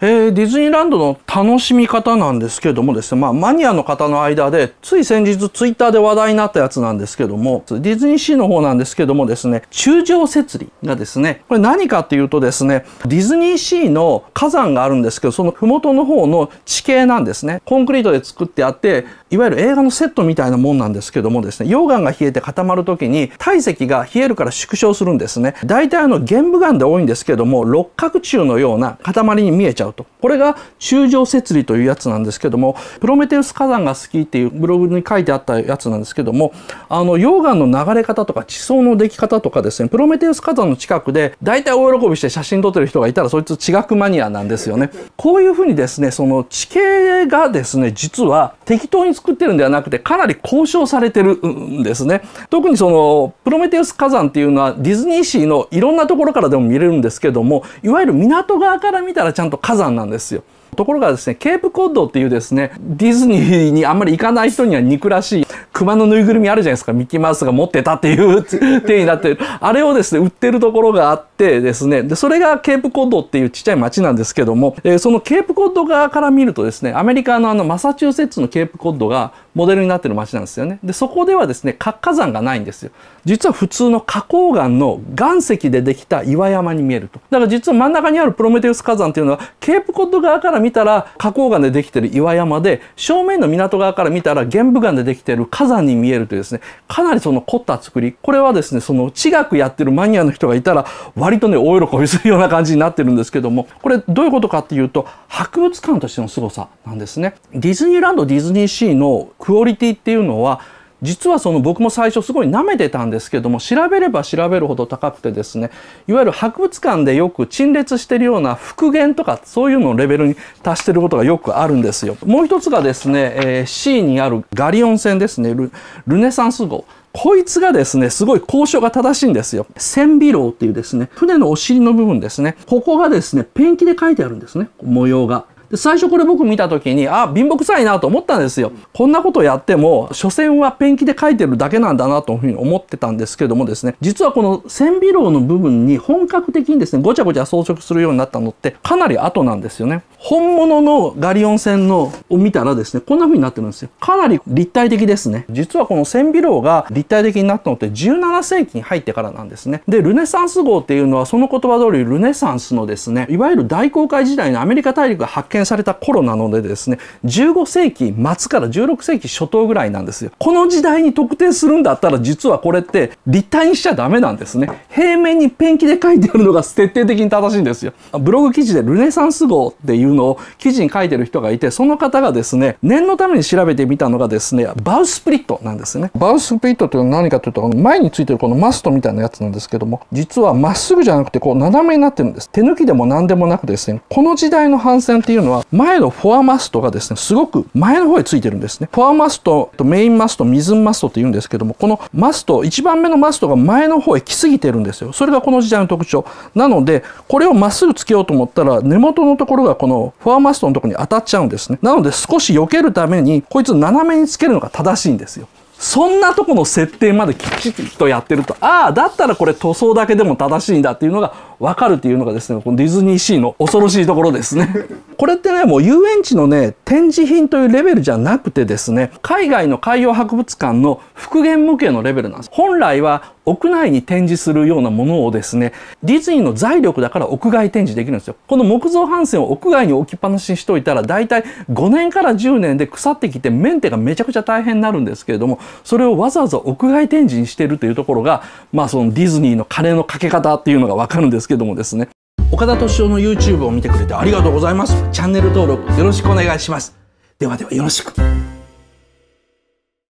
えー、ディズニーランドの楽しみ方なんですけれどもですね、まあ、マニアの方の間で、つい先日ツイッターで話題になったやつなんですけども、ディズニーシーの方なんですけどもですね、柱状設理がですね、これ何かっていうとですね、ディズニーシーの火山があるんですけど、その麓の方の地形なんですね。コンクリートで作ってあって、いわゆる映画のセットみたいなもんなんですけどもですね、溶岩が冷えて固まる時に体積が冷えるから縮小するんですね。大体あの玄武岩で多いんですけども、六角柱のような塊に見えちゃうと。これが柱状節理というやつなんですけども、プロメテウス火山が好きっていうブログに書いてあったやつなんですけども、あの溶岩の流れ方とか地層のでき方とかですね、プロメテウス火山の近くで大体大喜びして写真撮ってる人がいたらそいつ地学マニアなんですよね。こういうふうにですね、その地形がですね、実は適当に作ってるんではなくてかなり交渉されてるんですね。特にそのプロメテウス火山っていうのはディズニーシーのいろんなところからでも見れるんですけどもいわゆる港側から見たらちゃんと火山なんですよ。ところがですねケープコッドっていうですねディズニーにあんまり行かない人には憎らしい熊のぬいぐるみあるじゃないですか。ミッキーマウスが持ってたっていう手になってる。あれをですね、売ってるところがあってですね、で、それがケープコッドっていうちっちゃい町なんですけども、えー、そのケープコッド側から見るとですね、アメリカのあのマサチューセッツのケープコッドがモデルになってる町なんですよね。で、そこではですね、活火山がないんですよ。実は普通の花崗岩の岩石でできた岩山に見えると。だから実は真ん中にあるプロメテウス火山っていうのは、ケープコッド側から見たら花崗岩でできてる岩山で、正面の港側から見たら玄武岩でできてる火火山に見えるというですね、かなりその凝った作り、これはですね、その地学やってるマニアの人がいたら、割とね、大喜びするような感じになってるんですけども、これどういうことかっていうと、博物館としての凄さなんですね。ディズニーランド、ディズニーシーのクオリティっていうのは、実はその僕も最初すごい舐めてたんですけども調べれば調べるほど高くてですねいわゆる博物館でよく陳列してるような復元とかそういうのをレベルに達してることがよくあるんですよもう一つがですね、えー、C にあるガリオン船ですねルネサンス号こいつがですね、すごい交渉が正しいんですよ。船尾楼っていうですね、船のお尻の部分ですね。ここがですね、ペンキで書いてあるんですね、模様が。で最初これ僕見た時にあ貧乏くさいなと思ったんですよ。こんなことやっても所詮はペンキで書いてるだけなんだなというふうに思ってたんですけどもですね実はこの線尾楼の部分に本格的にですねごちゃごちゃ装飾するようになったのってかなり後なんですよね。本物のガリオン線のを見たらですね、こんな風になってるんですよ。かなり立体的ですね。実はこの線尾楼が立体的になったのって17世紀に入ってからなんですね。で、ルネサンス号っていうのはその言葉通りルネサンスのですね、いわゆる大航海時代のアメリカ大陸が発見された頃なのでですね、15世紀末から16世紀初頭ぐらいなんですよ。この時代に特定するんだったら実はこれって立体にしちゃダメなんですね。平面にペンキで書いてあるのが徹底的に正しいんですよ。ブログ記事でルネサンス号っていうのを記事に書いてる人がいて、その方がですね、念のために調べてみたのがですね、バウスプリットなんですね。バウスプリットというのは何かというと、前についてるこのマストみたいなやつなんですけども、実はまっすぐじゃなくて、こう斜めになってるんです。手抜きでも何でもなくですね、この時代の帆船っていうのは、前のフォアマストがですね、すごく前の方へついてるんですね。フォアマストとメインマスト、ミズンマストって言うんですけども、このマスト、1番目のマストが前の方へ来すぎてるんですよ。それがこの時代の特徴。なので、これをまっすぐつけようと思ったら、根元のところがこののフォアマストのとこに当たっちゃうんですね。なので少し避けるために、こいつ斜めにつけるのが正しいんですよ。そんなとこの設定まできちっとやってると、ああ、だったらこれ塗装だけでも正しいんだっていうのが分かるっていうのがですね、このディズニーシーの恐ろしいところですね。これってね、もう遊園地のね、展示品というレベルじゃなくてですね、海外の海洋博物館の復元模型のレベルなんです。本来は屋内に展示するようなものをですね、ディズニーの財力だから屋外展示できるんですよ。この木造帆船を屋外に置きっぱなしにしといたら、だいたい5年から10年で腐ってきて、メンテがめちゃくちゃ大変になるんですけれども、それをわざわざ屋外展示にしてるというところが、まあそのディズニーの金のかけ方っていうのがわかるんですけどもですね。岡田敏夫の YouTube を見てくれてありがとうございます。チャンネル登録よろしくお願いします。ではではよろしく。